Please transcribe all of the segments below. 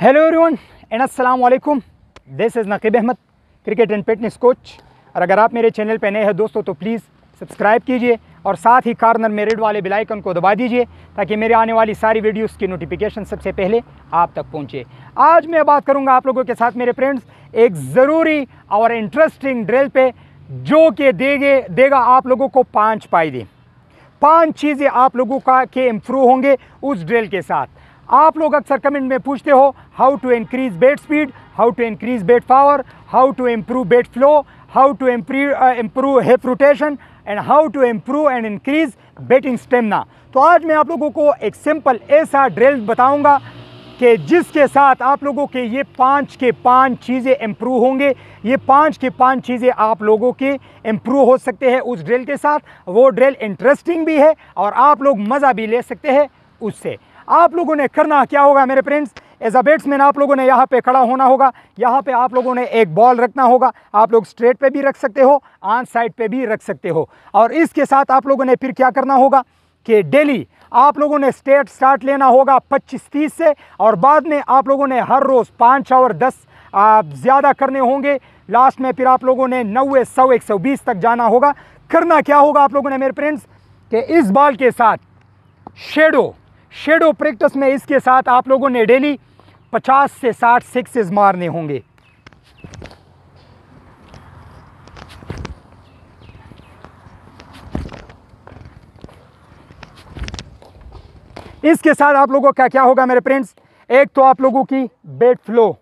hello everyone and अस्सलाम वालेकुम this is Naqeeb Ahmed cricket and fitness coach और अगर आप मेरे चैनल पर नए हैं दोस्तों तो प्लीज़ सब्सक्राइब कीजिए और साथ ही कार्नर में रेड वाले बेलाइकन को दबा दीजिए ताकि मेरे आने वाली सारी वीडियोस की नोटिफिकेशन सबसे पहले आप तक पहुंचे आज मैं बात करूंगा आप लोगों के साथ मेरे फ्रेंड्स एक ज़रूरी और इंटरेस्टिंग ड्रिल पे जो कि देगे देगा आप लोगों को पाँच फायदे पाँच चीज़ें आप लोगों का के इम्प्रूव होंगे उस ड्रिल के साथ आप लोग अक्सर कमेंट में पूछते हो how to increase bat speed how to increase bat power how to improve bat flow how to improve hip rotation and how to improve and increase batting stamina तो आज मैं आप लोगों को एक सिंपल ऐसा ड्रिल बताऊंगा कि जिसके साथ आप लोगों के ये पांच के पांच चीज़ें इम्प्रूव होंगे ये पांच के पांच चीज़ें आप लोगों के इम्प्रूव हो सकते हैं उस ड्रिल के साथ वो ड्रिल इंटरेस्टिंग भी है और आप लोग मज़ा भी ले सकते हैं उससे आप लोगों ने करना क्या होगा मेरे फ्रेंड्स एज अ बैट्समैन आप लोगों ने यहाँ पे खड़ा होना होगा यहाँ पे आप लोगों ने एक बॉल रखना होगा आप लोग स्ट्रेट पे भी रख सकते हो आन साइड पे भी रख सकते हो और इसके साथ आप लोगों ने फिर क्या करना होगा कि डेली आप लोगों ने स्टेट स्टार्ट लेना होगा 25 तीस से और बाद में आप लोगों ने हर रोज़ पाँच और दस ज़्यादा करने होंगे लास्ट में फिर आप लोगों ने नब्बे सौ एक सौ बीस तक जाना होगा करना क्या होगा आप लोगों ने मेरे फ्रेंड्स कि इस बॉल के साथ शेडो शेडो प्रैक्टिस में इसके साथ आप लोगों ने डेली 50 से 60 सिक्सेस मारने होंगे इसके साथ आप लोगों का क्या होगा मेरे फ्रेंड्स एक तो आप लोगों की बेट फ्लो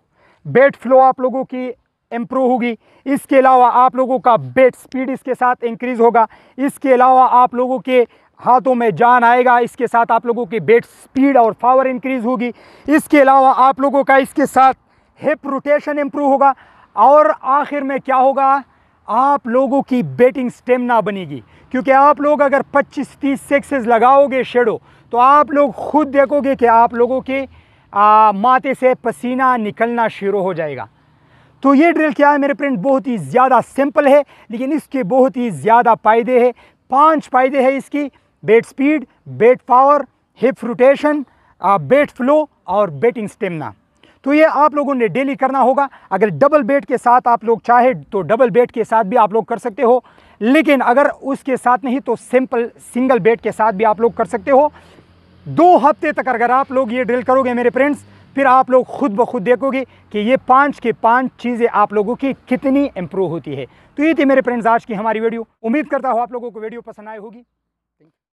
बेट फ्लो आप लोगों की इम्प्रूव होगी इसके अलावा आप लोगों का बेट स्पीड इसके साथ इंक्रीज़ होगा इसके अलावा आप लोगों के हाथों में जान आएगा इसके साथ आप लोगों की बेट स्पीड और पावर इंक्रीज़ होगी इसके अलावा आप लोगों का इसके साथ हिप रोटेशन इम्प्रूव होगा और आखिर में क्या होगा आप लोगों की बेटिंग स्टेमिना बनेगी क्योंकि आप लोग अगर 25-30 सेक्सेस लगाओगे शेडो तो आप लोग खुद देखोगे कि आप लोगों के आ, माथे से पसीना निकलना शुरू हो जाएगा तो ये ड्रिल क्या है मेरे प्रिंट बहुत ही ज़्यादा सिंपल है लेकिन इसके बहुत ही ज़्यादा फ़ायदे है पांच फ़ायदे है इसकी bat speed bat power hip rotation bat flow और बेटिंग स्टेमिना तो ये आप लोगों ने डेली करना होगा अगर डबल बेट के साथ आप लोग चाहे तो डबल बेट के साथ भी आप लोग कर सकते हो लेकिन अगर उसके साथ नहीं तो सिंपल सिंगल बेट के साथ भी आप लोग कर सकते हो दो हफ्ते तक अगर आप लोग ये ड्रिल करोगे मेरे फ्रेंड्स फिर आप लोग खुद ब खुद देखोगे कि ये पाँच के पाँच चीज़ें आप लोगों की कितनी इम्प्रूव होती है तो ये थी मेरे फ्रेंड्स आज की हमारी वीडियो उम्मीद करता हूँ आप लोगों को वीडियो पसंद आई होगी